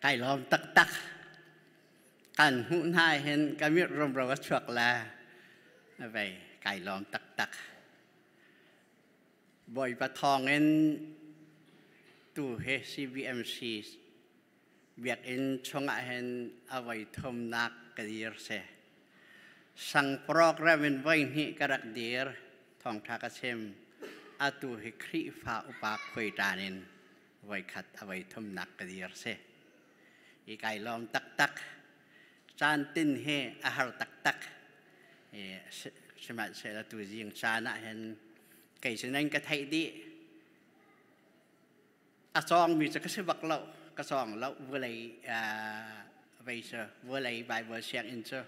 ไก่ลอมตักตักกันหุ่นหาเห็นกามิรมรวกชวกละไปไก่ลอมตักตักบ่อยปะทองเอ็นตู้เฮซีบีเอ็มซีเบียกเอ็นชงอเห็นเอาไว้ทมนักกระดีรเสสังโปรแกรมเป็นไว้นี้กระดีรทองทากเชมอาตูเฮครีฟ้าอุปาคุยตานินไว้ขัดเอาไว้ทมนักกระดีรเส i kai lom tak tak chan tin he a har tak tak e sima se la tu jing chana hen kai sin anh ka thai đi a song mi se ka se bak lo ka song lo vừa lấy à vậy sơ vừa lấy bài vừa xem in sơ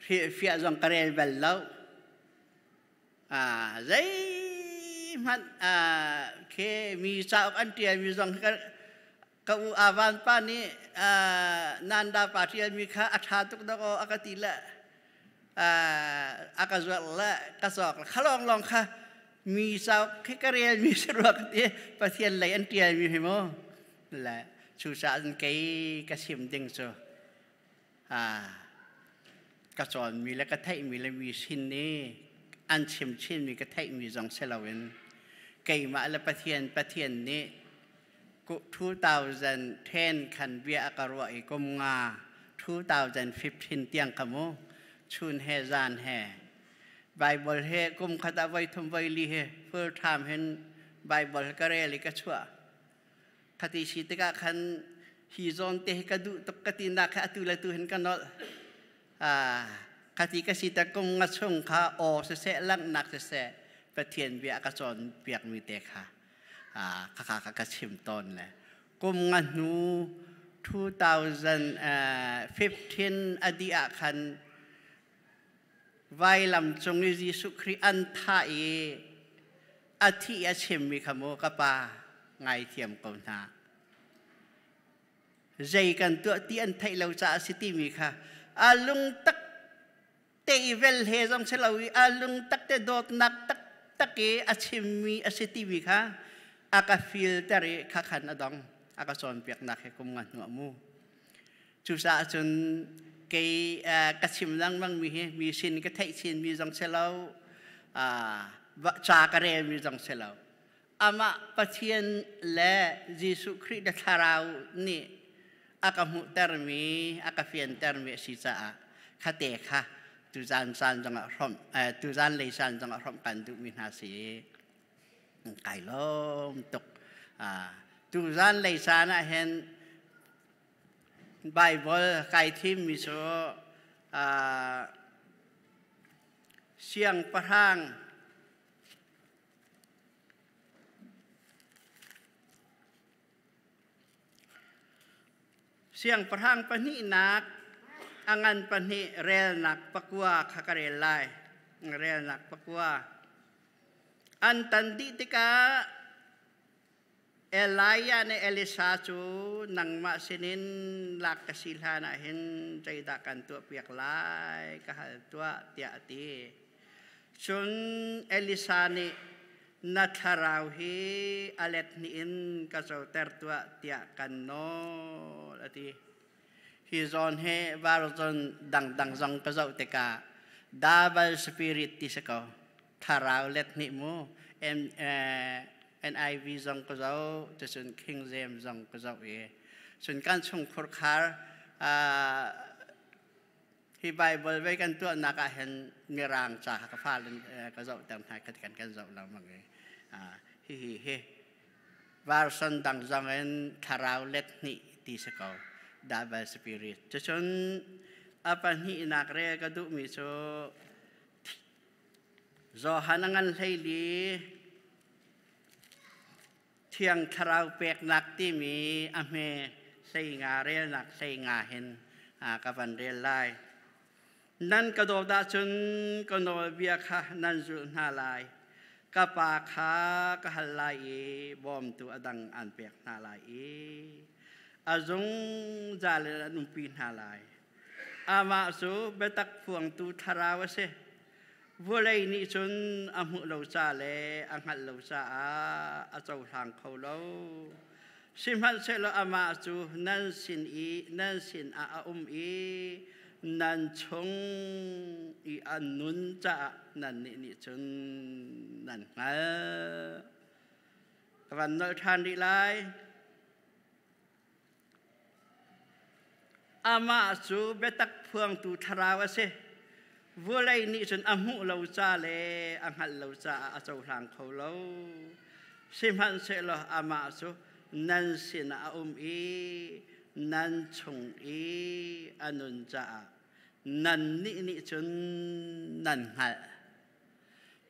phía phía dòng cái này bel lo à giấy mặt à khi mi sao anh tiền mi dòng cái กูอาวันป้านี้นันดาปาริยมีคาอัฐาตุกตกอกติละอากาศวัลละกระสอกขลองลองค่ะมีสาวขแค่เรียนมีสรวกเี้ยประเทียนไหลอันเตียมีให้มั้ละชูสาอันไกกระชิมดึงโซอกระสอนมีและกระไทมีและมีชิ้นนี้อันชิมชิ้นมีกระไทมีสองเซลเวนไกมาและประเทียนประทียนนี้2010ขันเบียกรวอีกมงา2015เตียงขโมชุนเฮจานแห่ไบเบิลเฮกุมขตาไว้ทุมไว้ลีเฮเพื่อทำเห็นไบเบิลกระเรลิกชัวคติชิตกะขันฮีจอนเตกระดูตกตินาคตุลาตุเห็นกันนออ่คติกสิตกุมงชงคาโอเสเสลัหนักเสเสประเทียนเบียกระจอนเปียกมีเตค่ะ à khá tôn này cùng ngăn nu 2015 adi akan vai làm trong như Giêsu Christ an thai athi a chim mi khamo kapa ngai thiam cầu na dây cần tựa ti an thay lâu cha si ti mi kha Alung lung tắc te vel he jong se lo a lung tắc te dot nak tắc tắc ke a chim mi a si ti mi kha อากาฟิลเตอร์ขั้นขันอดองอากาซอนเปียกนักให้คุมงานหัวมือจุดสะจนกี่ยกับชิมดังบางมีมีชินก็เทคชินมีจังเซลาวอ่าจากเรียนมีจังเซลาอามาปัจเจียนและยิสุคริดทาราวนี่อากาหุเตอร์มีอากาฟิลเตอร์มีสิจ้าคาเด็กค่ะตุจันสันจังอ่ะพรมเอ่อตุจันเลยซันจังอ่ะพร้อมกันดูมีนาสีกไก่ลมตกจุรันเลยสานะเห็นไบเบิลไก่ทิมมีโซเสียงประทังเสียงประทังปนิหนักอังันปนิเรลหนักปะกัวขะกะเรลไลเรลหนักปะกัว Antandi Antanditika elaya ni Elisatu nang masinin lakasilhanahin jaydakan tua piaklay kahal tua tiati. Sun elisani natharawhi alet niin kasauter tua tiakan no ati. Hizon he varzon dang dang zong kasautika. Dabal spirit ti sakaw. ทาราเลตนิมูเอ็มเอนไอวีจงก็เจ้าจะส่วนคิงเจมจงก็เจ้เอส่วนการชงคุรคาร์ที่ไบเบิลไว้กันตัวนักเห็นเมรางจากกฟ้าลินก็เจ้าแต่ไทยกันกันโจ้าเราเมื่อไงอ่าฮิฮิฮิวาร์สันดังจังเอ็นทาราเลตนิตีสกอลดับเบิลสปิริตจะส่วนอภินิหนักเรียกก็ดูมีโซจอหานังันไหลีเทียงคราวเปกหนักที่มีอเมใสยงาเรียนหนักใส่งาเห็นอากับันเรียนไล่นั่นกระโดดดาชนก็โนเบียค่ะนั่นจุน่าลายกระปาค้ากระหลายบอมตัวดังอันเปียกน่าลายออาจงจ่าเลนุปีน่าลายอามาสุเบตักพวงตูทาราวเซวันนี้ฉันอามุเลาซาเลยอังหัดเลาซาอาอาเจ้าทางเขาเลาสิมันเรซลอามาจูนั่นสินอีนั่นสินอาอุมอีนั่นชงอีอันนุนจ้านั่นนี่นี่ชนนั่นเนะวันนอทานดีไรอามาจูเบตักพวงตูทราวเซวัวไลนี่จนอำมุเราจ้าเลอังหันเราจ้าอาจารย์ทงเขาเราสิมันเสลอามาสุนันสินาอุมอีนันชงอีอนุนจ้านันนี่นี่จนนันหัน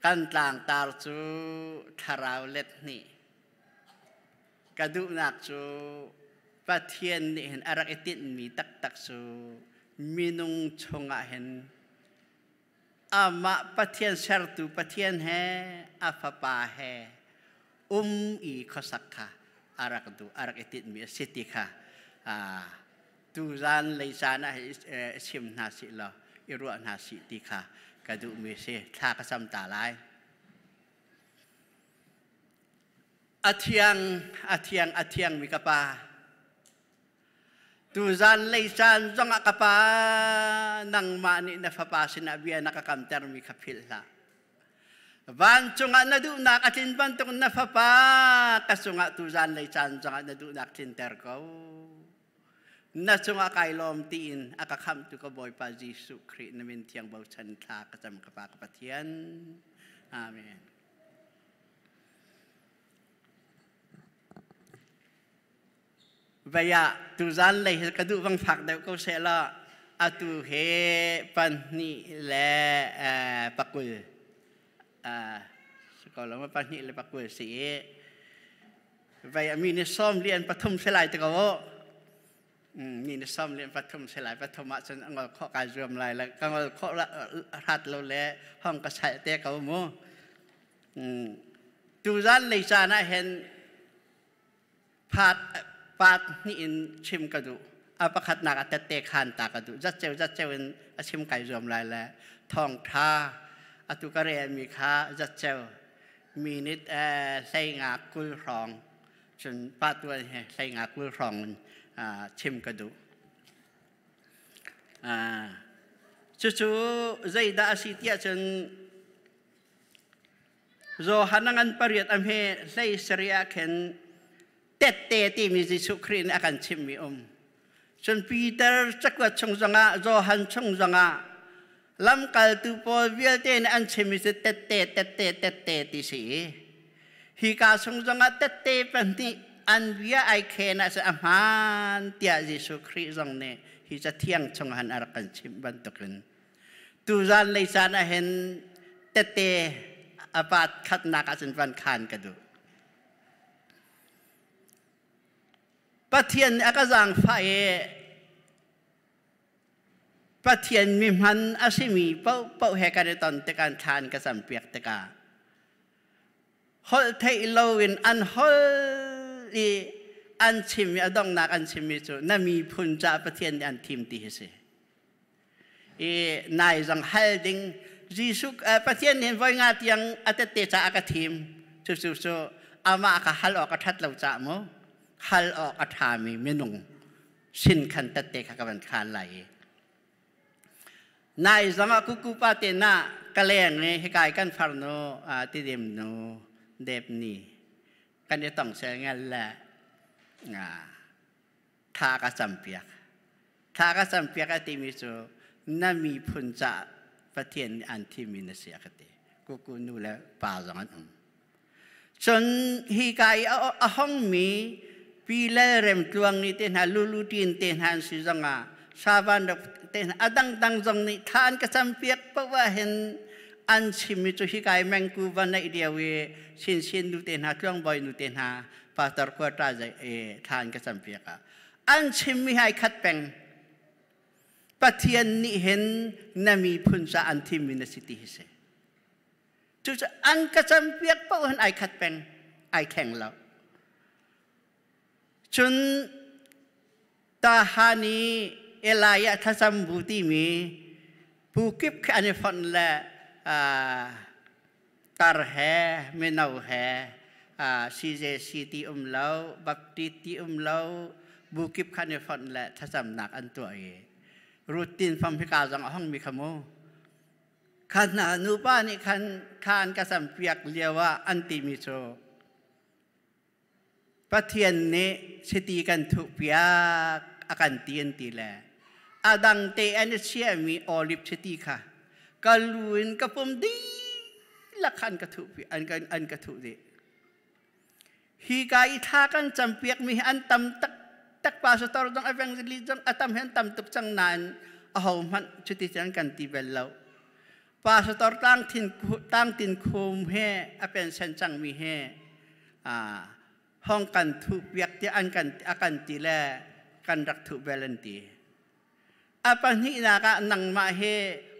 กันต่างตาจูทาราวเล็ดนี่กระดูกหนักจูประเทียนนี่เห็นอะไรติดมีตักตักจูมีนุ่งชงอ่ะเห็นอามะปะเทียนเชรตุปะเทียนแฮอาฟปาแฮอุมอีขสักค่ะอารักตุอารักอติมีสิติค่ะตูจันเลยจานะชิมนาสิลออิรุนาสิติค่ะกระดูมีเสทากรสัมตาลายอาเทียงอาเทียงอาเทียงมีกระปา Tuzan laysan zong akapa nang mani na fapasin na biya nakakamter mi kapila. Bantunga na do na katin bantong na fapa kasunga tuzan laysan zong na do na katin terko. Nasunga kay lom tiin akakam tu ko boy pa Jesu kri na mintiyang bawsan ta kasam kapakapatian. Amen. วยะตุจันเลยกระดูกฟังฟักเดียวก็เสร็จละอาตุเหปันนี่และปักกุลสกอลมาปันนี่และปักกุลสีวัยมีนิสซอมเรียนปฐมเสลายตะอกมีนิสซอมเรียนปฐมเสลายปฐมอาจารยกข้อการรวมลายแล้วก็อข้อละรัดเราแล้ห้องกระชายเตะเขาโมตุจันเลยจานะเห็นผาดปากนี่อินชิมกระดูอาปาขัดหนักแต่เตคันตากระดูจัดเจวจัดเจวินอาชิมไก่รวมลายแล้วทองท่าอตุกเรียนมีค้าจัดเจวมีนิดแอใส่งากุ้ยรองจนป้าตัวใส่งากุ้ยรองชิมกระดูชุชุใจดาสิทธิ์จนโจหันงันปริยตอเมใส่เสียแข็น tết tê tì mi giê xu krin akan chim mi om chun peter chakwa chung zanga johan chung zanga lam kal tu po vial te an chim mi se tết tê tết tê tết tê ti si hi ka chung zanga tết tê pan ti an via ai khen as a man tia giê xu kri zong ne hi cha thiang chung han ar kan chim ban to kin tu zan le san a hen tết tê apat khat na ka chin van khan ka du ปะเทียนอากาศังฟ้าเอปะเทียนมีมันอาศิมีเป้าเป้าแหกันตอนตะการทานกระสัมเปียกตะกาฮอลเทโลวินอันฮอลอีอันชิมอดองนักอันชิมิจูนั่นมีพุนจาปะเทียนอันทิมตีเสอีนายจังฮัลดิงจีสุกปะเทียนเห็นววยงาที่ยังอัตเตจาอากาทีมจู่ๆอามาอากาฮัลออกกระทัดเหล่าจ่าโมขัลออกอธามีเมนุงสินคันตะเตขกบันคานไหลนายสมากุกุปาเตนะกะเลงเนให้กายกันฟารโนอาติเดมโนเดบนีกันจะต้องใช้งานแหละทากะสัมเปียกทากะสัมเปียกติมิสุนั่นมีพุนจะประเทศอันที่มีนเสียกติกุกุนูแล้วปาสังอันจนฮีกายเอาห้องมีพีเลเริ่มตัวงนี้เต็นฮัลูลูตีนเต็นหาสุจังอาชาวันดับเต็นอดังดังจงนี้ท่านก็จำเพียกเพราะว่าเห็นอันชิมิจุฮิกายแมงกูวันในเดียวเวชินชินดูเต็นฮัล่วงบอยดูเต็นฮัาพาสตอร์กัวตาใจเอท่านก็จำเพียกอ่อันชิมิฮหยคัดเป้งปะเทียนนี่เห็นนามีพุนซาอันทิมินสิติฮิเซจุดอันก็จำเพียกเพราเห็นไอคัดเป้งไอแข็งแล้วชนตาฮานีเอลายะทัสมบูติมีผู้กิบขันฟันละตารเฮเมนาวเฮซีเจซีตีอุมเลาบักติตีอุมเลาบุกิบขันฟันละทัศนมหนักอันตัวเอรูตินฟัมพิกาจังห้องมีขโมขณะนุป้านี่ขันขานกระสัมเปียกเรียกว่า อันติมิโซประเทียนนี้สติกันทุกปีอาการเตียนตีแหละอดังเตอนเชียมีออริปสติค่ะกัลุนกับผมดีลักขันกับทุกปีอันกันอันกับทุกดีฮีกายท่ากันจำเปียกมีอันตำตักตักปาสตอร์ดังอเวงจิจังอัตมเห็นตำตุกจังนานอาหมันสติจังกันตีเบลเปาสตอร์ตั้งทิ้นตั้งทิ้งคุมเฮอเป็นเชนจังมีเฮอ่าห้องกันทุกเวียกที่อันกันอากันตีแลกันรักถูกเวลันตีอาปันี่นากะนังมาเฮ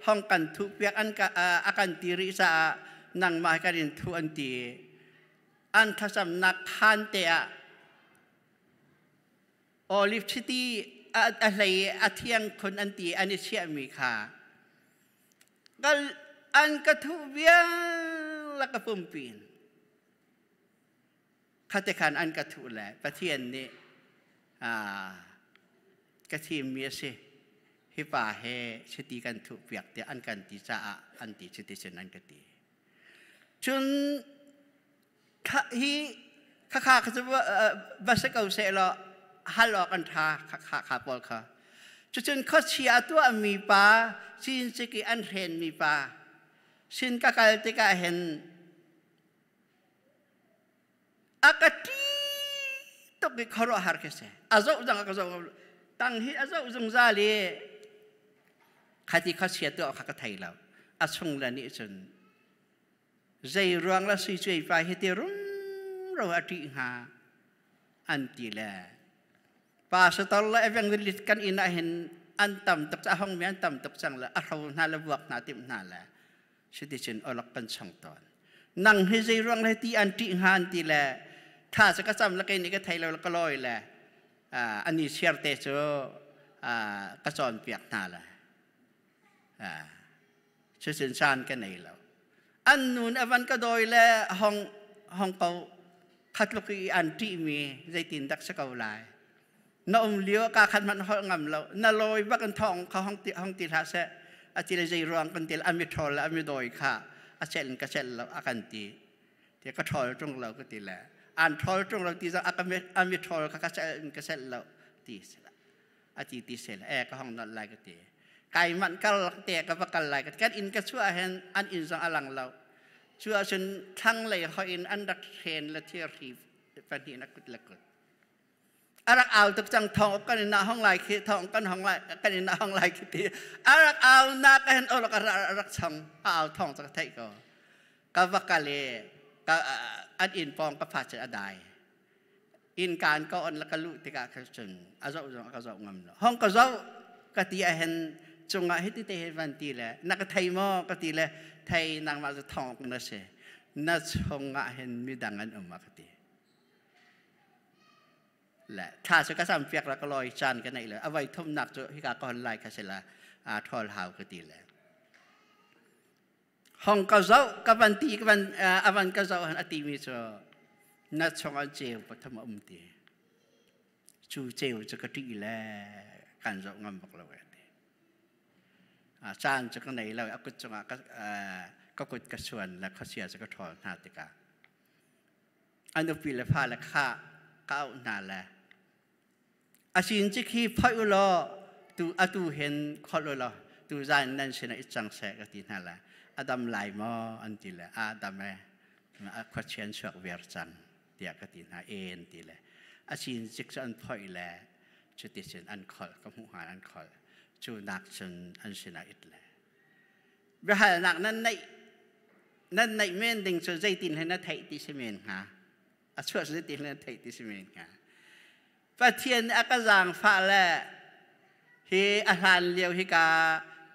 ห้องกันทุกเวียกอันกันอากันตีริสานังมาการินทุอันตีอันขสนักคานเตะโอลิฟชิตี้อะไรอาเทียงคนอันตีอันนี้เชี่อมีค่ะก็อันกระทุเวียงแล้กก็ปุ่มปีนข้าแต่การอันกระทุแหละประเทียนนี้กระทีมีสิฮิปาเฮชติกันทุเปียกแต่อันกันติจาอันติชติเชนันกตีจุนข้าฮีข้าข้าเขาจะว่าบัสเกาเซลฮัลโลกันทาข้าข้าข้าบอลค่าจนจนข้าเชียตัวมีปาสินสกิอันเห็นมีปาสินกักกัลติกาเห็นอากาศีตกขรอหารเสอาจังอาจารตั้งให้อาจารย์งซาลีขาดี่ขาเสียตัวขากระไทยแล้วอาส่งแล้วนี่จนใจร้องและสิ้นใจไปให้เตรุ่งเราอดีหาอันตีแล้วาสตอลเอฟังริดกันอินาเห็นอันต่ำตกจะห้องมีอันต่ำตกจังละอารมณ์น่าละบวกหนาติมหน่าละสุดงที่ฉันอลักปันช่องตอนนั่งใหใจรวงและที่อันตีหาอันตีล้ถ้าสักซ้ำล้วก็นนี่ก็ไทยเราก็ลอยแหละอันนี้เชียร์เตโซก็สอนเปียกนาละชื่อสินชานกันไหนเราอันนู้นอวันก็โดยและห้องห้องเขาคัดลูกอันที่มีใจตินดักสกาวลาย นองเลี้ยวกาคันมันห้องงำเรานาลอยบักันทองเขาห้องติห้องติทาศน์อาจิรใจรองกันติลอนมิทอลอนมิโดยค่ะอาเชนกับเชนเราอาการตีเดี๋ยวก็ทอลตรงเราก็ตีแหละอันทอลตรงเราตีจะอักิมอานมีทอลก็กระเซ็นกรเซ็นเราตีเสร็จอาจีตีเสร็จแอร์ก็ห้องนอนลายก็เตะไก่มันก็ลักเตะก็ประกันลายก็แค่อินก็ชั่วเห็นอันอินสังอลังเราชั่วฉันทั้งเลยคอยอินอันดักเทนและเทียรีฟันดีนักกุศลกุศอารักเอาตุกจังทองกันในห้องลายคิดทองกันห้องลายกันในห้องลายคิดทีอารักเอานาก็เห็นโอ้ลักอารักชังเอาทองจากไทยก็ก็ประกันเลยก็อันอินฟองกับพาชอดายอินการก็อนละกลุติกาคชิสเตียนอาจจะอุจจาระงามห้องก็จะกติเห็นจงอาเหตุเหตุวันตีแหละนักไทยมอกติแหละไทยนางมาจะทองนั่ะเช่นั่ชจงอาเห็นมีดังนั้นออกมากติและถ้าสุขสัมเพียกแล้ก็ลอยจันกันไหนเลยเอาไว้ทุ่มหนักจะให้กากรไล่ขั้นละอาทอลหาวกติแหละห้องก็จะกัวันทีกัวันอ่ะวันก็จะอัตยิมิจนัดชงอันเจียวปัฐมอมตีจูเจียวจะกระดิ่งแล้วกันจะงอมบอกเลยเีงอาจารย์จะก็ไหนเล้วอากุจงอ่ะก็กุจกระชวนและข้าเสียจะก็ทอนหาติกาอันดัุปิลภาและข้าเก้าวนาละอาชินจิกีพายุโลอตูอาตูเห็นข้อลอยลอตูใจนั่นเชนะอิจฉาแสกตินันและอดัมไลมออันติเลอาดัมเมอะควเชนสวกเวอร์จันเดียกตินาเอนตีเลอาชินจิกซันพอยเลชุดติสชนอันคอลก็มุหานอันคอลจูนักชนอันชนะอิดเลเวลาหนักนั้นในนั้นในเมนดิงชุใจตินเห้นัทไทติสเมนฮะอัชวสติเลนไทติสเมนฮะประเทศยนอาการฟ้าเลฮีอาหารเลียวฮิกา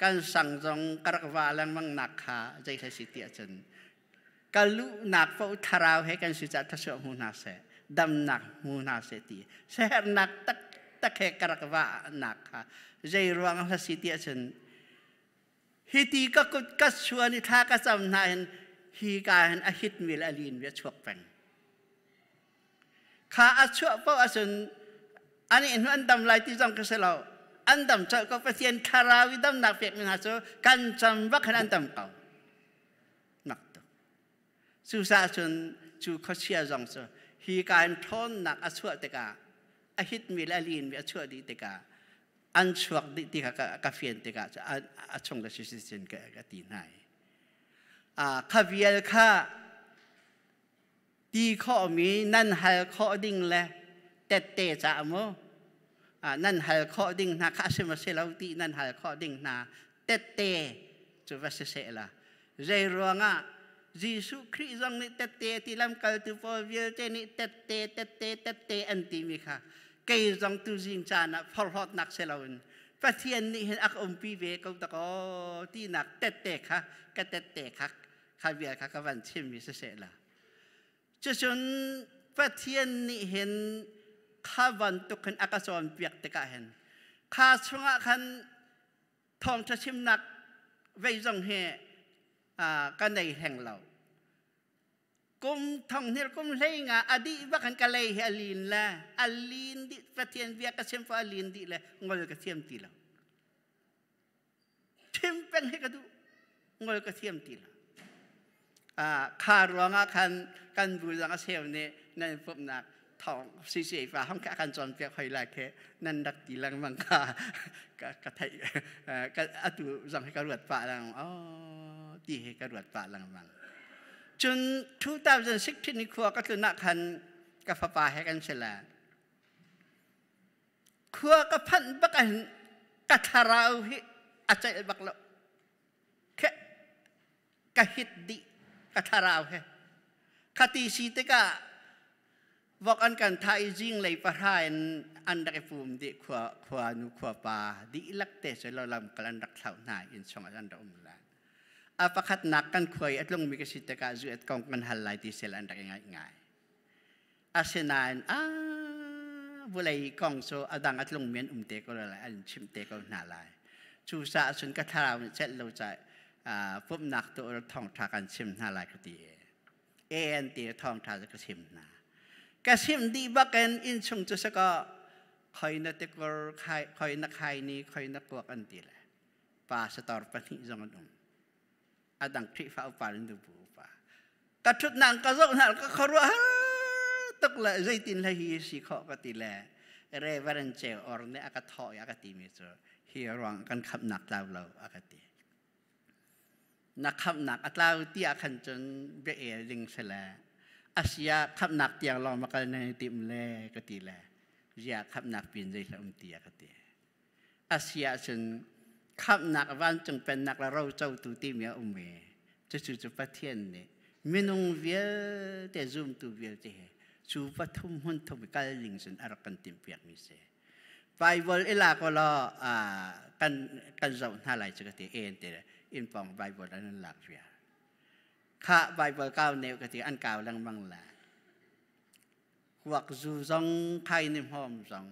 การสั่งจงกระกวาลังมังหนักขาใจใครสิเตียจนกลุหนักพระอทาราวให้กันสุจัตทศมูนาเสดำหนักมูนาเสตีเสหนักตักตักแค่กระกวาหนักขาใจรวงรสิเตียจนฮิตีก็กุดกัชวนิทาก็จำนายฮีกาหันอหิตมิลอลีนเวชวกเป็นขาอชวเพระอสุนอันนี้เอันดำลที่จงกระเสลาอันดำเจะก็เป็นเสียงคาราวิดำหนักเปียกมินหาสซกันจำว่าขนาดดำเก่าหนักตัวสุสาชนจูเขาเชียร์จงสซฮีการทนหนักอศวะเตกาอหิตมีละลีนมีอศวดดีเตกาอันชวกดีติกากาเฟียนเตกาจะอัชงละชิสิสินกกตีนายอ่าข้าเวียข้าดีข้อมีนั่นหายข้อดิ่งและแต่เตจะมั้นั่นหายข้อดิ่งนาข้าสมาเซลาตีนั่นหายข้อดิ่งนาเตเตจุวัสเซละเจรวงะจิสุคริสต์นิเตเตที่ลำกลตุพอวิลเจนิเตเตเตเตเตเตอันติมิค่ะเกี่ยงตุจิงจานะพอลอดนักเซลาวนพระเทียนนี่เห็นอักอมพีเวกตะกอที่นักเตเตค่ะกเตเตค่ะขาเบียค่ะกวันเชิมิเซละจนพระเทียนนี่เห็นข้าวันตุกันอากาศอนเปียกตะกะเห็นข้าชงอะคันทองชะชิมนักไว้จงเฮกันในแห่งเรากุมทองเนี่ยกุมเลงาอดีว่ากันกะเลยอลีนละอลีนดิประเทียนเวียกเชมฟาอลีนดิละงอยกะเทียมตีละชทมเป็นให้กระดูงอยกะเทียมตีละข้าร้องคันกันบุญรังเซลเนี่ยในพบนักทองซีซีฟ้าห้องกะกันจอนเปียกไฮลายแค่นั่นดักตีลังมังคากะกะไทยกะอตุจังให้กระวดป่าลังอ๋อตีให้กระวดป่าลังมังจนทูตามจนสิกที่นครัวก็คือนักขันกับฟ้าป่าให้กันเสลวครัวกับพันบักอันกัทาราวิอาจารย์บักละแค่กะฮิดดิกัทาราวิคัติสีติกะวกอันกันทายจิงเลยปะทายอันดักภูมิดีขวาขวานุขวาปาดีลักเตะเราลำกันดักเท่าหนายอินชองอันดักอุมลานอาปะคัดนักกันควยอัดลงมีกสิตกาจุอัดกองกันหันไหลที่เซลันดักง่ายง่ายอาเซนานอาบุเลยกองโซอดังอัดลงเมียนอุมเตก็เลยอันชิมเตก็หนาลายชูสาสุนกทาราวเซ็ดเราจะปุ๊บนักตัวทองทากันชิมหนาลายกตีเอ็นตีทองทาจะกชิมนากสิมดีบักเอนอินชงจุสก็คอยนัดกอร์คอยนักไฮนี่คอยนักกวกันตีละป้าสตอร์ปนิจงอันอุ่มอดังทริฟ้าปารินดูบูป้ากระชุดนางกระโจนหันก็ขรัวตกละใจตินละฮีสีขอกติละเรเวรนเจออร์เนอากาทอยอากาติมิจเฮีรวงกันขับหนักเราเราอากาตินักขับหนักอัตราทีอาคันจนเบเอลิงเสลาอาเซียขับหนักเตียงรองมากันในติมเลก็ตีแลเรียขับหนักปีนใจสมเตียก็เตีอาเซียจนขับหนักวันจึงเป็นหนักเราเจ้าตัวที่มียอุเมจะจูจะประเทียนเนี่ยม่นุ่งเวียแต่ zoom ตัวเวียเจจูปทุมหุ่นทุกการลิงสันอารักันติมเปียกมิเสไบเบอลเอลาก็รออ่ากันกันเราหน้าไหลจะก็เตียเอ็นเตอร์อินฟองไบเบอลนั้นหลักเวียข้าไปเบอร์เก้าเนวกติอันเก่าลังบังลาวักจูซองไข่ในห้องซอง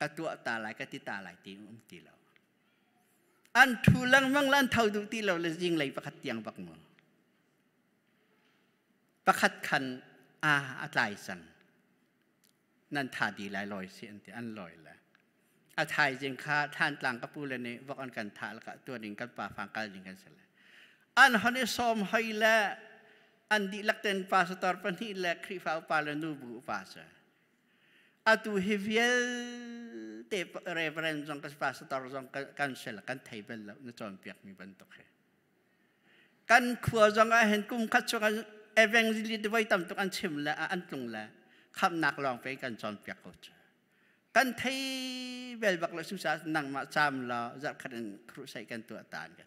กระตัวตาหลายกระติตาหลายตีอุ้มตีเราอันทูลังมังลันเท่าดูตีเราเลยยิงเลยประคัดเตียงปักมือประคัดคันอาอัตไลสันนั่นทาดีหลายลอยเสียนตีอันลอยละอัตไเจิงข่าท่านต่างกระปูเลยเนี่ยวอกอันกันทาละกะตัวหนึ่งกันป่าฟางกันหนึ่งกันเสร็จ an hane som haila an di lakten pasa tarpan hi la krifa pala nubu pasa atu hiviel te reverend zong kas pasa tar zong kansel kan table la na chon piak mi ban tokhe kan khua zong a hen kum khat chong evangelist dewai tam tok an chim la an tlung la khap nak long pe kan chon piak ko kan thai bel bak la su sa nang ma cham la zat khaden kru sai kan tu atan kan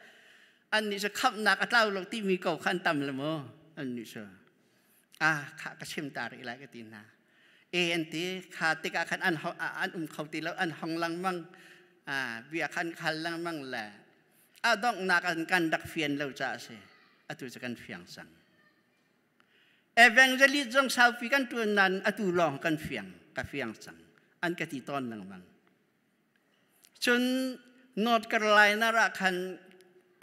อันนี้จะขับนักเล่าลงที่มีเก่าขั้นต่ำลยมั้งอันนี้จะอ่าข้ากระเชิมตาอีกแล้วก็ตีนาเอ็นทีขาติกาขันอันอันอุ้มเขาตีแล้วอันห้องลังมั่งอ่าเบียขันขันลังมั่งแหละอ่าต้องนักันกันดักเฟียนเราจะเสียอตุจะกันเฟียงสังเอเวงจะลิจงสาวฟิกันตัวนั้นอตุลองกันเฟียงกับเฟียงสังอันกติตอนลังมั่งจนนอตกระไลนารักคัน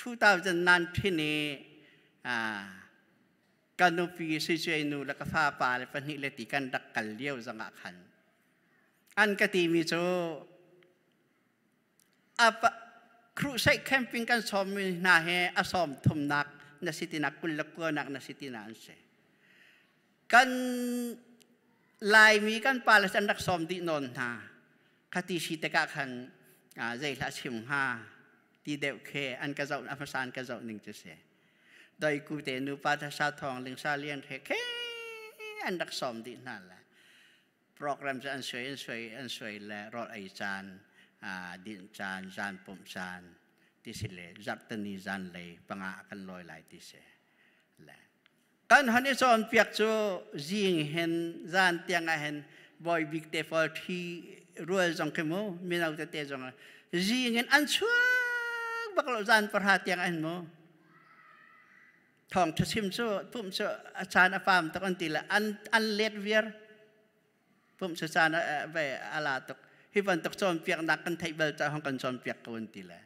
2019นี่กันนุปีสิเจนูและก็ฟ้าป่าเลปนิเลติกัน ดักกันเลี้ยวสังขัน อันกติมิโจอาปครูใช้แคมปิ้งกันซ้อมนาเฮอาซ้อมทมนักนาสิตินักกุลละกัวนักนาสิตินันเซกันลายมีกันปาลสันดักซ้อมดีนนทาคติชิตกะขันใจละชิมฮาตีเดวเคอันกระจกอันภาษากระจกหนึ่งจะเสียโดยกูเตนูปาทศาทองลิงซาเลียนเทเคอันดักสอมดีนั่นแหละโปรแกรมจะอันสวยอันสวยอันสวยและ รอดไอจานอ่า ดินจานจานปมจานที่สิเล จักตนีจานเลย ปังอากันลอยหลายที่เสียแหละกันฮันนี่สอนเปียกจูจิงเห็นจานเตียงเห็นบอยบิ๊กเตฟอลที่รวยจังเขมูมีนราจะเตจังจิงเห็นอันช่วย bakalawzaan parhati ang ahin mo. Thong to simso, pumso sana fam to kontila, an an letvier, pumso sana bay alatok. Hipan to son piak nakan tay bel ta hong kan son piak kontila.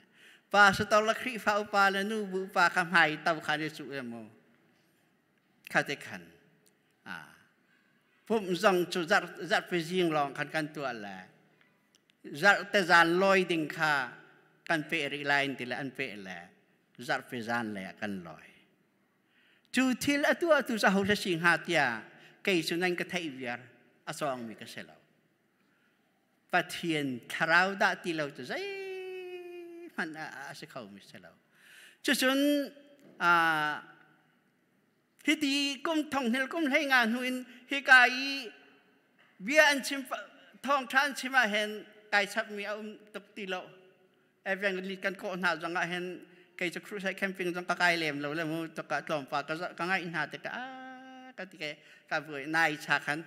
Pa sa tawla kri fa upa la nu bu pa kam hai taw kan su mo. Kate kan. Ah. Pum zong chu zar zar pe jing long kan kan tu ala. Zar te zan loi ding kha. kan pe ri lain ti la an pe là zar fe zan le kan loi chu thil atu atu sa ho la sing ha tia kai su nan ka thai viar asong mi ka selo pathian tharau da ti lo chu zai man a se khau mi selo chu chun à, hi ti kum thông hel kum lei nga nuin hi cái via an chim thong than chima hen cái sap mi um tok ti lâu. เอเวงลิกันโคหนาจังกะเห็นกจะครูใช้แคมปิ้งจังกะไกเลมเราเลยมูจังกะตลอมฟ้ากก็ก็ง่ายอินหาแต่ก็ก็ติกกกับเบื่อนายชาคัน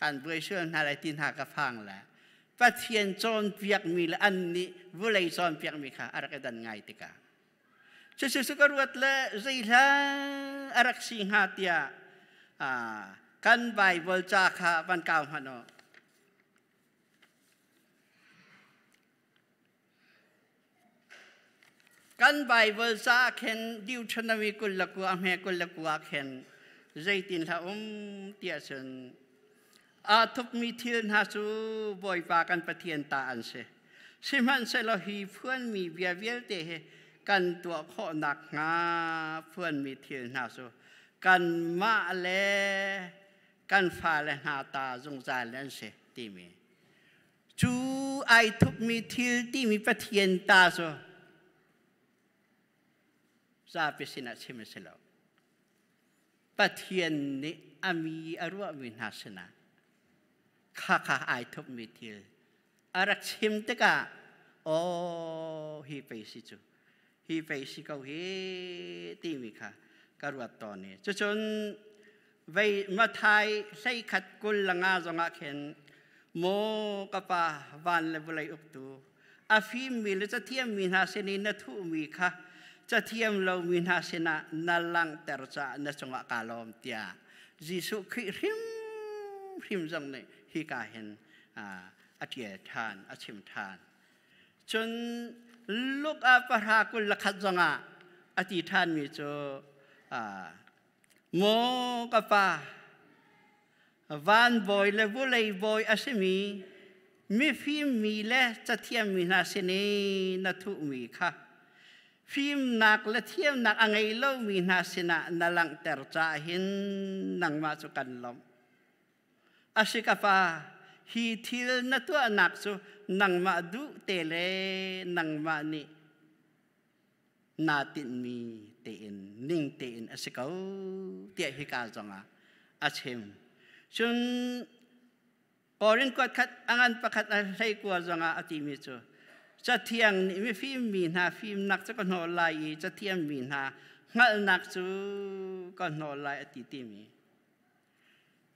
การเบื่อเชื่อนะไรตินหากระฟังแหละปะเทียนจอนเปียกมีละอันนี้วุเลยจอนเปียกมีค่ะอะไรกันดันง่ายติกาชื่อสุกรวดละใจละอไรักสิงหาเตียอ่ากันใบบบลจ้าค่ะวันเก่าฮานอกันไบเวิลซาเข็นดิวชนวิกุลละกัวเมกุลละกัวเข็นใจตินลาอมเตียชนอาทุกมีเทียนหาสูบ่อยปากันประเทียนตาอันเสสมันเซลฮีเพื่อนมีเบียเวลเตะกันตัวข้อหนักงาเพื่อนมีเทียนหาสูกันมาแลกันฟาและหาตาจงใจแลนเสตีมีจูไอทุกมีเทียนที่มีประเทียนตาสูซาพิสินาชิมิสลาปะเทียนนี่อามีอรุววินาสนะข้าข้าไอทบมิทิลอารักชิมตะกะโอ้ฮีไปสิจูฮีไปสิเขาฮีตีมิค่ะกรวดตอนนี้จจนเวมาไทยใส่ขัดกุลละงาจงอาเข็นโมกปาวันเลบไลยอุกตูอาฟิมีหรือจะเทียมมีนาเสนีนทุมีค่ะจะเทียมเรามีนาเสนานาลังแต่จะนั่งกาลอมเตียจิสุขิริมริมจังเนี่ยฮิกาเห็นอาเจียทานอาชิมฐานจนลูกอาปรากุละคัดจังอะอธิฐานมีจโจโมกะปาวานบอยและบุเลยบอยอาศมีมีฟิมมีเละจะเทียมมีนาเสนีนัทุมีค่ะ phim nak la thiam nak angai lo mi na sina nalang ter cha hin nang ma chu kan lom asika pa hi thil na tu anak chu nang ma du te le nang ma ni na tin mi te in ning te in asikau te hi ka zonga achem chun korin kwat khat angan pakhat a hlai kwa zonga ati mi chu จะเทียงนี่ไม่ฟิมมีนาฟิมนักจะก็นอลายจะเทียงมีนาเงาหนักจูก็นอลายติติมี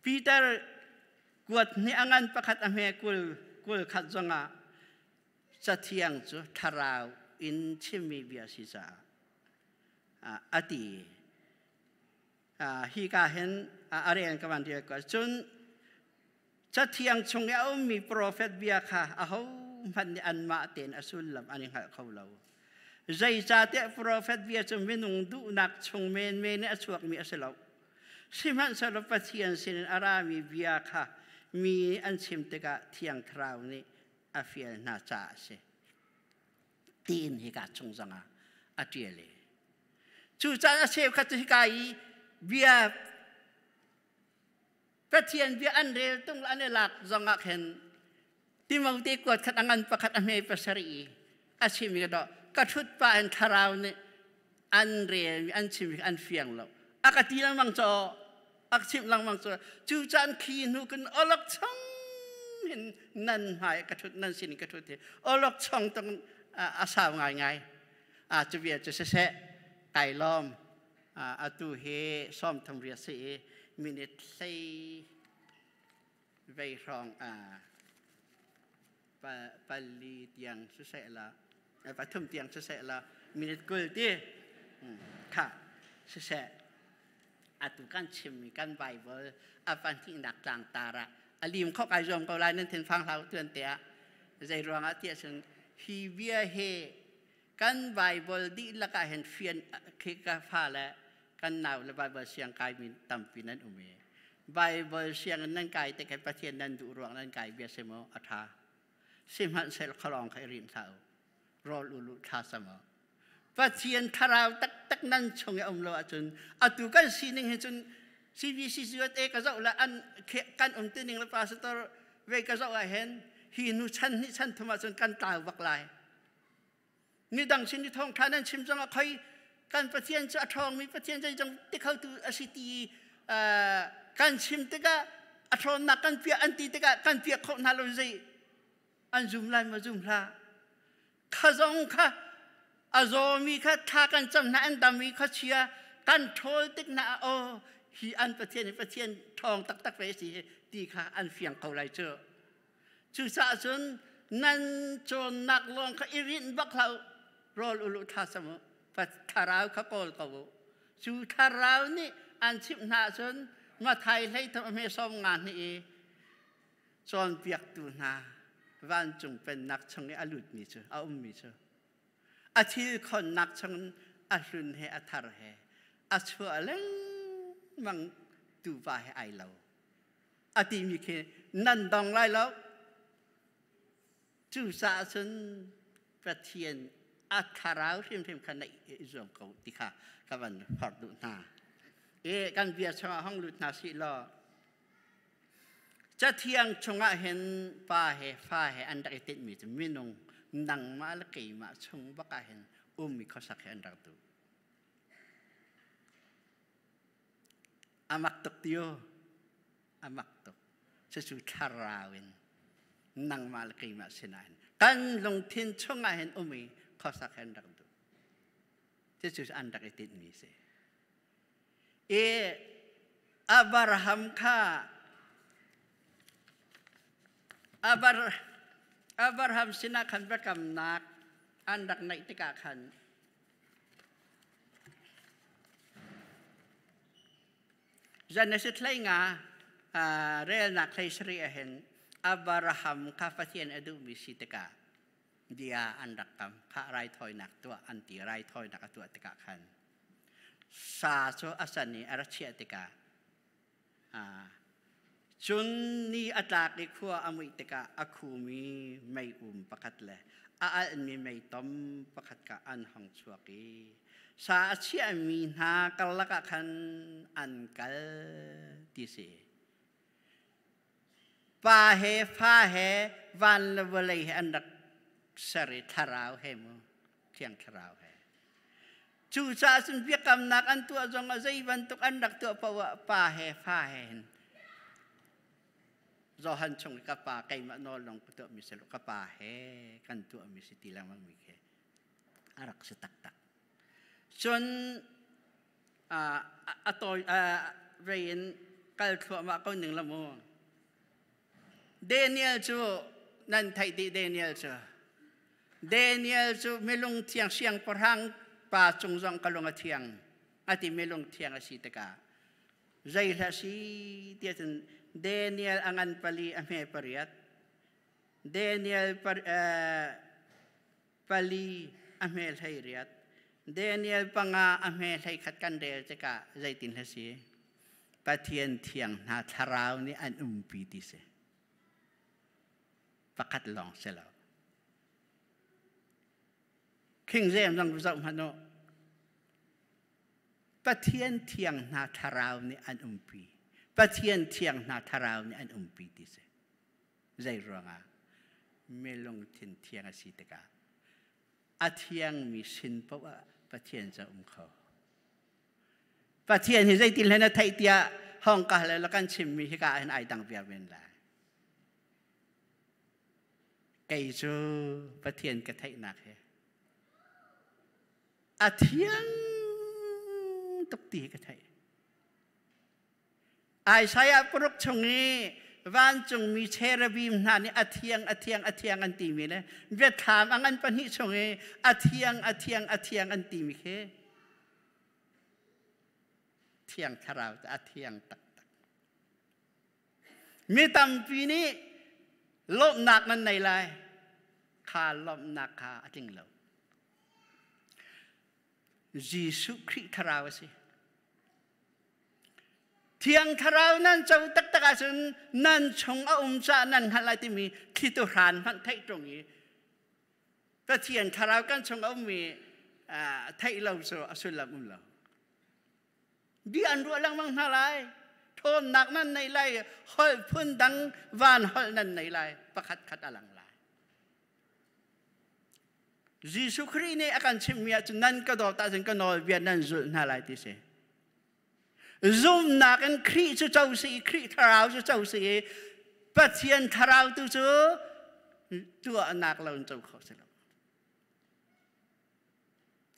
ปีเตอร์กวดนี่อังันประคัตอเมกุลกุลขัดจงะจะเทียงจูทาราวอินชิมีเบียสิจาอติฮีกาเห็นอะไรอันกันเดียวก็จนจะเทียงชงเอามีโปรเฟตเบียค่ะเอามันอันมาเตนอสุลลำอันนี้เขาเราใจจ่าเตะโปรเฟตเบียจมวินุงดูนักชงเมนเมนอสวกมีอสุลาสิมันสรพปเทียนสินอารามีเบียค่ะมีอันชิมตกะเทียงคราวนี้อาเฟียนาจ่าเสตีนฮิกาชงจังอาเจีเลจูจานอาเชฟคัตฮิกายเบียพระเทียนเบียอันเรลตุงอันเนลักจังอาเห็นที่มองตีกวดขัดงันประคัดอเมประสรีอาชิมีก็ดอกระชุดปลาอันทาราวนี่อันเรียนอันชิมอันเฟียงแล้อากาศีลังมังจออากชิมลังมังจอจูจันคีนูกันอลักชองเห็นนันหายกระชุดนันสินกระชุดเทอลักชองต้องอาสาวง่ายง่ายอาจจะเบียจะเสะไก่ล้อมอาตูเฮซ่อมทำเรียเสมินิตไซไวรองอาปปัลลีเตียงสุเสละไปทุ่มเตียงสุเสละมินิกุลที่ค่ะสุเสอาตุกันชิมกันไบเบิลอาฟันที่หนักต่างตาระอาลีมเข้ากายรวมก็บลายนั่นเทนฟังเราเตือนเตะใจรวงอาเตียชงฮีเวียเฮกันไบเบิลดีละกันเห็นเฟียนเคกาฟาและกันนาวและไบเบิลเสียงกายมินตัมปินั้นอุเมไบเบิลเสียงนั่นกายแต่กันประเทศนั้นดูรวงนั่นกายเบียเซโมอัฐาสิมันเซลคลองใครรินเท่ารอลุลุท่าสมอปัจเทียนทาราวตักตักนั่นชงไอ้องโลอาจุนอาตุกันสีนึงเห็นจุนสีวีสีสวดเอกระจอกละอันเขกันองตินึงละปลาสตอร์เวกระจอกาเห็นหินุชันนิชันธรรมจนกันตาวักลายนี่ดังชินีิทองคานั้นชิมจังอะคอยกันปัจเทียนจะทองมีปัจเทียนใจจังติเข้าตุอสิตีการชิมตึกะอัตรนักกันเพียอันตีตึกะกันเพียขโคนาุโลจีอันจุมไลมาจุมลาข้าจงข้าอาจมีข้าทากันจำนานดำมีข้าเชียกันโทษติกนาโอฮีอันประเทศี้ประเทศทองตักตักไปสีดีข้าอันเฟียงเขาไรเจอชื่อสะสนนั่นจนนักลงข้าอิรินบักเรารอลอุลุทาสมปทาราวข้าโกลกบุชูทาราวนี่อันชิบนาชนมาไทยให้ทำไมซอมงานนี่เองจนเปียกตูนาวันจุงเป็นนักชงอาลุดมีจอาอุมมีจอาทิลคนนักชงอาลุนเฮอาทารเฮอาชัวเล่งมังดูว่าเฮไอเราอาทิมีเคนั่นดองไรแล้วจูซาชนประเทียนอาคาราวเทมเทิ่มขณะอิสรเกาติค่ะกับวันพอดูนาเอกันเบียชอห้องลุดนาสิลอจะเที่ยงชงเห็นป้าเหฟ้าเหอันดักติดมีจะมีนงนังมาลกีมาชงบักเห็นอุ้มมีข้อสักเห็นดักตูอามักตกติโออามักตกจะสุทาราวินนังมาลกีมาสินานกันลงทิ้นชงเห็นอุ้มมีข้อสักเห็นดักตูจะสุอันดักติดมีเสเออับราฮัมข้าอับรอับราฮัมสินาคันประกำนักอันดักในติกาคันจะนสิตไลงาเรียนักไลสรีเห็นอับราฮัมคาฟเทียนเอดูมิสิติกาเดียอันดักกมข้าไรถอยนักตัวอันตีไรถอยนักตัวติกาคันซาโซอัสนีอารชิอติกาชุนนี่อัตรากดิขัวอมรติกะอาคูมีไม่อุ่มประคัดแหละอาอันมีไม่ต้มประคัดกะอันห้องชัวกีสาเชีมีนากลลกขันอันกัลที่สีปาเฮฟาเฮวันละเวลัยอันดักสริทาราวเฮมเที่ยงทาราวเฮจูซาสุนเพียกำนักอันตัวจงอาศัยวันตุกอันดักตัวปะวะปาเฮฟาเฮ zohan chong kapa kay manolong kuto mi selo kapahe kanto mi si tilang mangmike arak sa taktak chon uh, ato uh, rain kalto ma ko ning lamo Daniel chu nan thai di Daniel chu Daniel chu melung thiang siang porhang pa chung zong kalong thiang ati melung thiang asitaka zai la si tiatan Daniel angan pali ame pariat. Daniel par, uh, pali amel hay riat. Daniel panga amel hay kat kandel ceka zaitin hasi. Patien tiang na taraw ni an umpiti se. Pakat long selaw. King Zem lang busak mano. Patien tiang na taraw ni an umpiti. ปะเทียนเทียงนาทราวนี่อันอุมปีติสิใจร้องอ่ะเมลลงทินเทียงสิติกาอาเทียงมีสินเพราะว่าปะเทียนจะอุ้มเขาปะเทียนเห็นใจตินแล้วนะไทยเตียห้องกาเลยแล้วกันชิมมีให้กาเห็นไอตังเปียเป็นไรกจูประเทียนกระเทยนักเฮอาเทียงตกตีกระเทยไอ้ใช้อากรุกชงนี้วันจงมีเชรบีมนานี่อเทียงอเทียงอเทียงอันตีมีเลยเวทถามอังอันปนิชงีออเทียงอเทียงอเทียงอันตีมีเคเทียงทาราวอเทียงตักตักมีตำปีนี้ลบหนักนั้นในไรคาลบหนักคาจริงเลรจีสุคริทาราวสิทียงคาราวนั่นเจ้าตักตะกาสุนนั่นชงอาอมซา นั่นอะไรที่มีที่ตัวหานพันเทยตรงนี้ก็เทียงคาราวกันชงอา้มีเทยเราโซอสุลามุลเราดีอันรัวลังมังทลไยทนหนักนั่นในไรห้อยพื้นดังวานห้อยนั่นในไรประคัดคัดอลังลายยสุครีนี่อาการชิมเมียจนนั่นก็ดอกตาจนก็นอนเวียนนั่นสุน่าไรที่เสีย zoom na kan khri chu chau si khri tharau chu chau si pathian tharau tu chu tu anak lawn chau kho se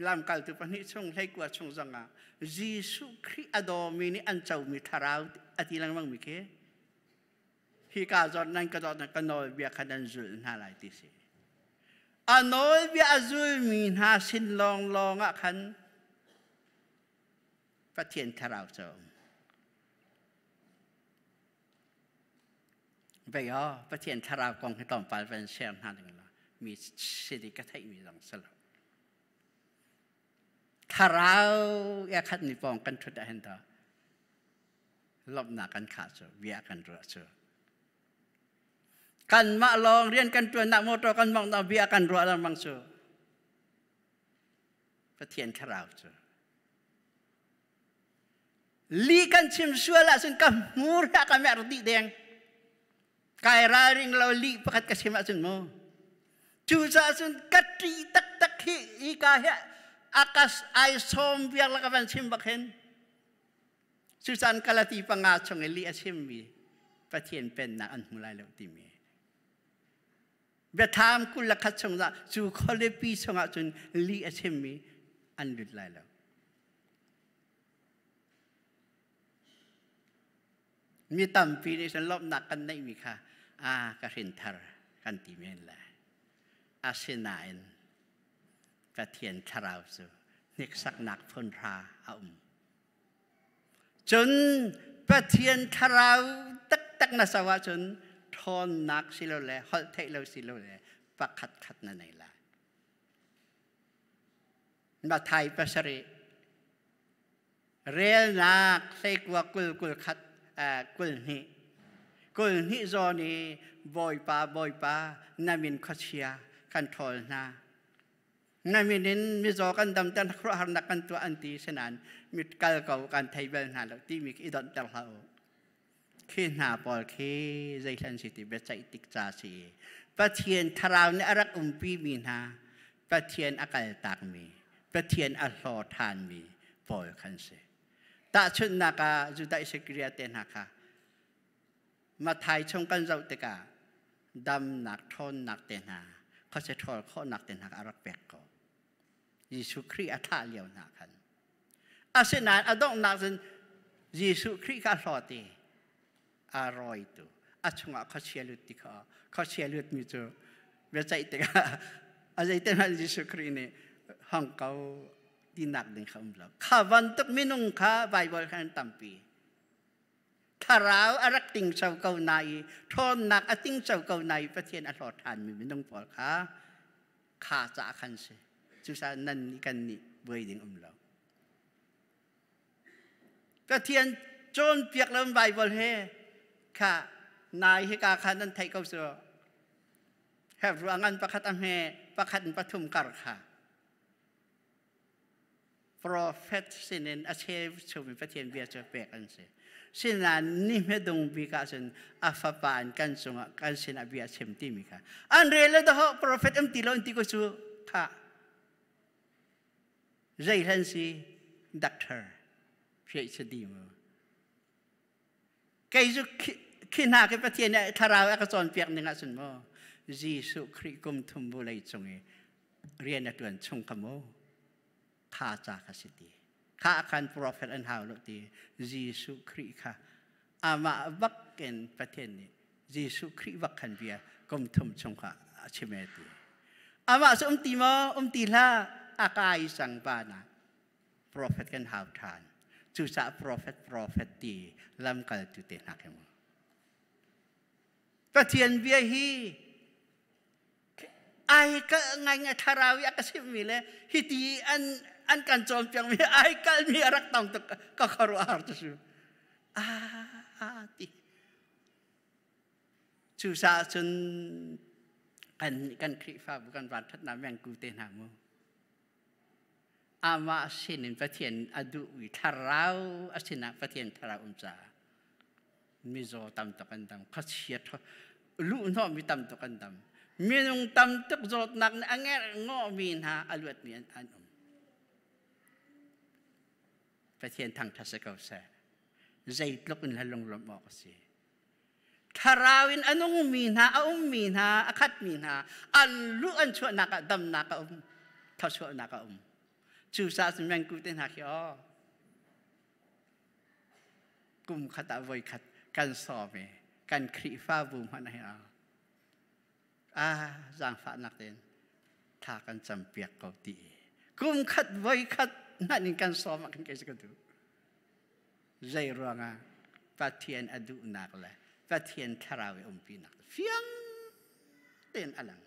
lam kal tu pani chung lai kwa chung zanga jisu khri adomi ni an chau mi tharau ati lang mang mi ke hi ka jot nan ka jot ka noi bia khadan zul na lai ti si a noi bia zul mi na sin long long a khan ป e r t j e n t heraushouden. b i เ jou vertjent heraushouden kan dan wel van zijn handelingen. Met zedike t i j m d n l ถ้าเราอยากขั้นิพองกันทุดเห็นต่อลบหนากันขาดเสือเบียกันรัอเสือกันมาลองเรียนกันตัวนักโมตกันมองตาเบียกันรัว้วมั่งเสือประเทียนขราวเสือลีกันชิมสวลาสุนกมูระกามรดีเดงกายราริงเราลีปักัดกษิมาสุนโมจูซาสุนกัดีตักตักฮีอีกาเฮอาคาสไอซอมพิยลกับันชิมบักเฮนสุสานกาลติปังอาชงเอลีอาชิมบีประเทศเป็นนาอันมุลาเลวติมีเบทามคุลละคัดชงละจูคอลเลปีชงอาจุนลีอชิมวีอันดุดลายเลวมีตัมปีนิ้ันลบหนักกันได้มีค่ะอากรินทาร์กันตีเมนละอาเซนาเอนกระเทียนชราวสุนิกสักหนักพนราอาอุมจนกระเทียนชราวตักตักนาสวะจนทอนนักสิโลแลฮอลเทเลสิโลแลปักขัดขัดนั่นไงลละมาไทยประสริเรียนนักเสกว่ากุลกุลขัดกุลนี่กุลนี่จอนีบอยปาบอยปานามินเชียกันทอลนานามินินมิจอกันดำตันครหันนักกันตัวอันตีะนั้นมิดกลเก่ากันไทยเบลนาหลักที่มีอิดอนตลเลาขี้หนาปอลขี้ใจฉันสิติเบใจติกจาสีปะเทียนทราวนี่อรักอุมปีมีนาปะเทียนอากาศตากมีปะเทียนอัลลอทานมีปอยคันเสตาชนนักะจุดได้สกิริยาเตนักะมาไทยชงกันเราติกาดำหนักทนหนักเตนาเขาจะทอข้อหนักเตนักอารักแปกก่อยิสุคริอัตาเลียวนักันอาเซนานอดองนักจนยิสุคริกาสอตีอร่อยตัวอาชงอ่ะเขาเชียร์ลุติกาเขาเชียร์ลุตมิจูเวจใจติกาอาใจเตนันยิสุคริเนห้องเขาดีนักหนึ่งคำหลอข้าวันตกไม่นุ่งข้าไใบบริขันตั้มปี ถ้าเราอารักติงเสาเก่าในทนหนักอติงเสาเก่าในประเทศอัลลอฮ์ทานมีไม่ต้องปลอดขาขาจะคันเสจุสานันกันนี่เวื่อหึงอุ้มหลอประเทศจนเปียกลำไบบริเฮข้านายเฮกาขันนั้นไทยเก่าเสือแหบรัวงงานประคัตอังเฮประคันปฐุมกัลข้า prophet sinin achev chuvin patien bia chu pek an se sina ni me dung bi ka sen a fa pan kan sunga kan sina bia chem ti mi ka an re le do prophet am ti lo ti ko chu kha zai han si doctor phd mo kai zu khina ke patien na tharawa ka chon pek ni nga sun mo jisu khri kum thum bu lai chungi rian atun chung kamo ข้าจากสิตีข้าคันพระเฟตอันฮาวลตีจีสุคริค่ะอามาวักเกนประเทศนี้จีสุคริวักขันเบียกมทุมชงค่ะเชเมตีอามาสุอมตีมาอมตีลาอากายสังบานะพระเฟตกันฮาวทานจุสะพระเฟตพระเฟตตีลำกัลจุเตนักเองระเทียนเบียฮีไอ้ก็ไงไงทาราวิอักสิมิเลฮิตีอันอันกันจอมเพียงมีไอ้กันมีรักตองตกก็คารวาร์จูอาติชูซาจนกันกันคริฟ้าบุกันวันทัดนาแมงกูเตนามูอามาสินินประเทียนอดุวิทาราวอสินะประเทียนทาราอุมจามิโซตมตกันตำคัสเชียทลุนอมีตมตกันตำมีนุงตมตกโจดนักอังเงงอมีนฮะอลวดมีอันอัน pathian thasa kau sa zaitlok in halong lom ako si Tarawin anong minha, aong minha, akat minha, aluan chua naka dam naka um, tasua naka um. Chusa sumyan kutin haki o. Kum kata voy kat kan sobe, kan kri fa bum hanay o. Ah, zang fa natin, takan champiak kau ti. Kum kat voy kat nanin kan soma kan kaisa kadu. Zai ruanga patien adu nakla patien karawi umpi nakla. Fiang ten alang.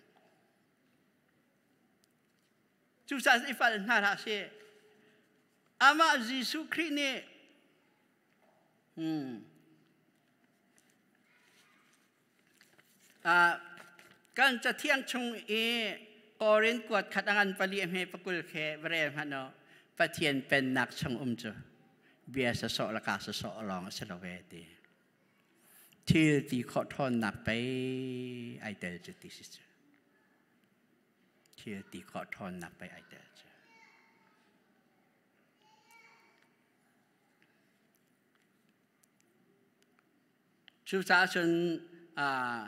Susas ifal narase ama Jisu krine hmm. Uh, กันจะเที่ยงชงเอกอรินกวดขัดอันปะเลียมเฮปะกุลเคเบรมฮะเนาะปะเทียนเป็นนักชงอุมจูเบียสะสอละกาสะสลองสละเวตีที่ตีขอทอนนับไปไอเดอจตีสิจที่ตีขอทอนนับไปไอเดอจชูซาชนอ่า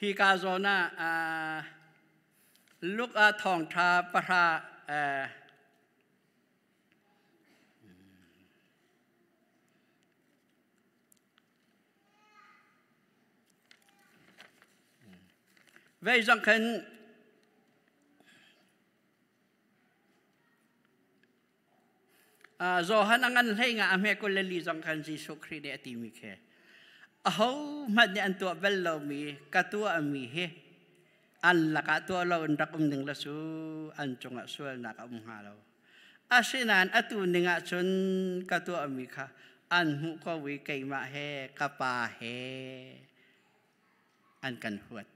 ฮิกาโซนาอ่าลูกอาทองทาปะราเวยจังคินโจฮันงันใเลงอาเมกเลลี่จังคันจิสุครีเดติมิเคอาหมันยันตัวเวลลมีกัตัวมีเฮ alla ka tu lo ndak um ning la su an chunga su na ka um ha lo asinan atu ninga chun ka tu ami kha an hu ko wi kai ma he ka pa he an kan huat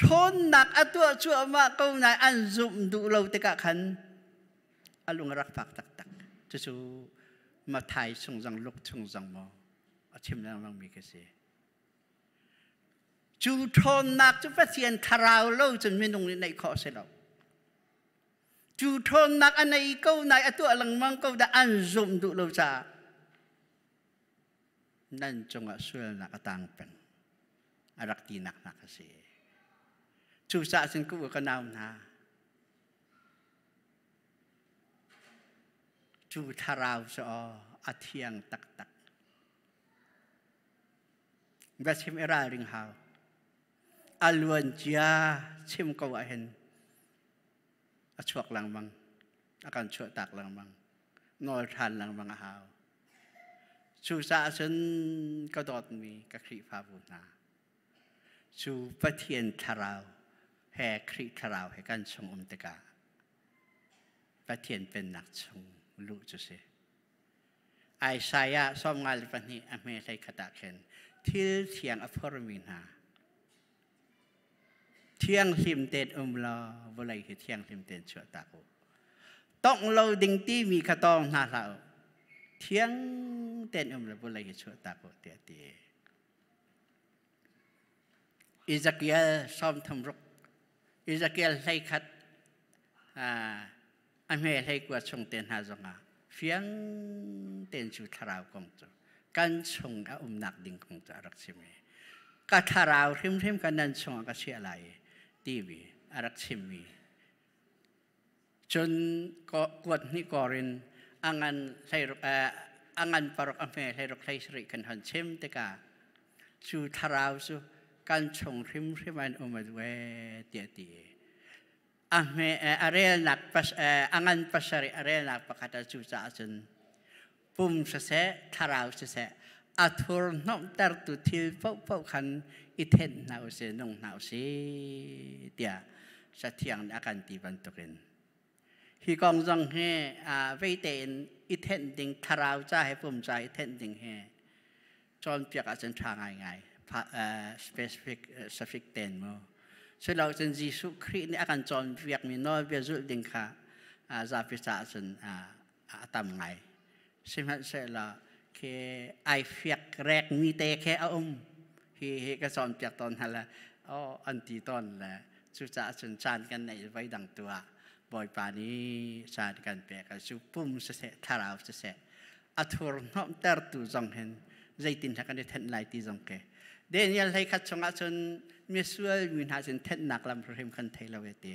thon nak atu chu ma ko na an zum du lo te ka khan alung rak pak tak tak chu su ma thai sung jang luk chung jang mo achim nang mang mi ke se จูทอนนักจะเสียนทาราวเล่าจนไม่ตรงในข้อเสียเราจูทอนนักอันไหนก็ในอตัวหลังมังก็ได้อันซุมดุเราจานั่นจงอาศัยนักตั้งเป็นอารักตีนักนักเสียจูสะสินกูก็นาวนะจูทาราวสออาเทียงตักตัก That's him era ring h o อาลวนจียชิมก็ว่าเห็นอชวกลังบังอาการชวยตักลังบังนอยทานลังบังอาหาวชูสาชนก็ดอดมีกะคริพาบุนาชูปะเทียนทาราวแห่คริทาราวให้กันชงอมตกาปะเทียนเป็นหนักชงลูจุเสไอสายะซ่อมงานลิปนี้อเมริกาตะเคนที่เสียงอภรมินาเที่ยงสิมเตนอมลาวันไหเที่ยงสิมเตนชั่วตาโต้องเราดิ้งตีมีขะตองนาเราเที่ยงเตนอมลาวันไหนชั่วตาโเตียเตียอิสกิลซ้อมทำรุกอิสกิลใส่ขัดอ่าอเมริกาส่งเตนฮาจงอาเฟียงเตนชุดทราวกงจูกันส่งอาอุมนักดิ้งกงจูรักษาเมกะทราวทิมริมกันนั่นสงอากาเชี่ยไหลติวีอารักชิมีจนก็กวดนิกรินอังันไซรเอ่ออังันปรกอเมไซรกไซสริกันหันเชมติกาจูทราวสูกันชงริมริมันอุมาดเวเตียตีอเมเออเรียนักพัสเอออังันพัสริเรียนักพักกาศจูจ้าจนปุ่มเสสทราวเสสอาทุร์นอกตรตุทิฟพวกพกขันอิเทนนาวเสนงนาวเสเดียสะเทียงอาการตีบันตุกินฮีกองจังเฮอาเวเตนอิเทนดิงคาราวจ้าให้ปุ่มใจอิเทนดิงเฮจอนเปียกอาจารย์ทางง่ายๆ s p e c i ฟิก s p e c i ฟิกเตนมั้งซึเราจนจีสุครีนี่อาการจอนเปียกมีน้อยเบียจุดิงค่ะอาจารย์พิจารณาอาตามไงสิ่งมันเสร็จแล้วคไอเฟียกแรกมีแต่แค่เอาองเฮเฮก็สอนเปียกตอนฮันละอ๋ออันตีตอนละสุจาสุนชานกันในไว้ดังตัวบ่อยปานี้ชานกันเปียกันสุปุ่มเสะทาราวเสะอัทวรนอมเตอร์ตูจงเห็นใจตินทักกันเทนไลตีจงเกเดนยัลไห้คัดชงอาชนมีส่วนมีนาสินเทนหนักลำเพิ่มคันเทลเวตี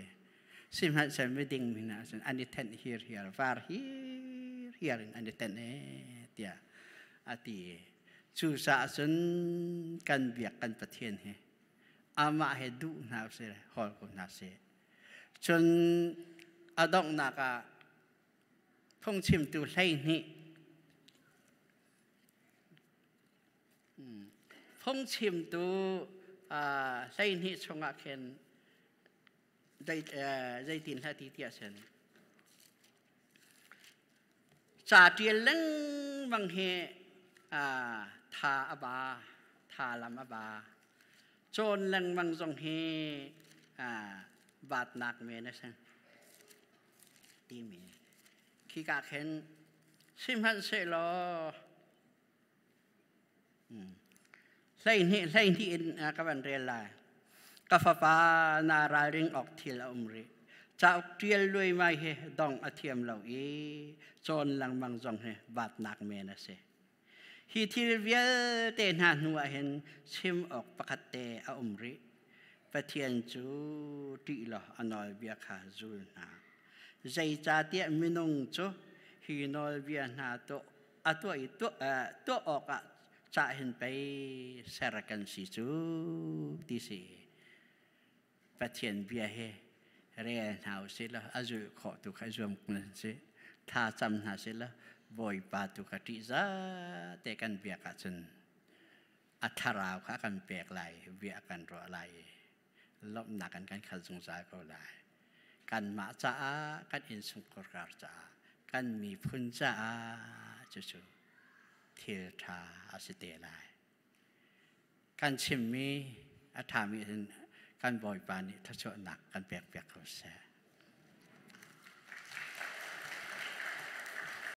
สิมหาสันไม่ดิ้งมีนาสินอันนี้เทนเฮียร์เฮียร์ฟาร์เฮียร์เฮียร์อันนี้เทนเอเตียอาตีชูสะสนกันเบียกกันประเทศเฮอามาเฮดูนาเสหอลกุนาเสจนอดองนากาพงชิมตูไซนี่พงชิมตูไซนี่ชงอาเคนได้ได้ตินท่าทีเตียเซนจ่าเตียนเล้งบางเฮทาอบาทาลำมอบาโจนลังมังจงเฮบาดหนักเมนะสังดีมีขี้กากเห็นชิมันเซลอไล่นี่ไล่นี่กับวันเรียนลายกาฟปานาราริงออกทีละอุมริจะออกเทียลด้วยไม่เฮดองอเทียมเหล่าอีจนลังมังจงเฮบาดหนักเมนะเสฮีทีเวียเตนานัวเห็นชิมออกปกเตออุมริปะเทียนจูติลออนอยเบียคาจูนาใจจาเตียมินงจูฮีนอยเบียนาโตอตัวอีตัวเอ่อตัวออกอะจะเห็นไปสรกันสิจูติสิปะเทียนเบียเฮเรียนหาวสิละอาจูขอตุกให้รวมกันสิถ้าจำหาสิละบอยปาตุกติซาเตกันเบียกาจนอัทราวขากันเปียกไหลเบียกันรอไหลลบหนักกันกันขัดสงสารก็ได้กันมาจ้ากันอินสุขกัาจ้ากันมีพุ่นจ้าจุจุเทือธาอสิเตไลกันชิมมีอัทามีกันบ่อยปานิทัชวหนักกันเปียกเปียกเขาแส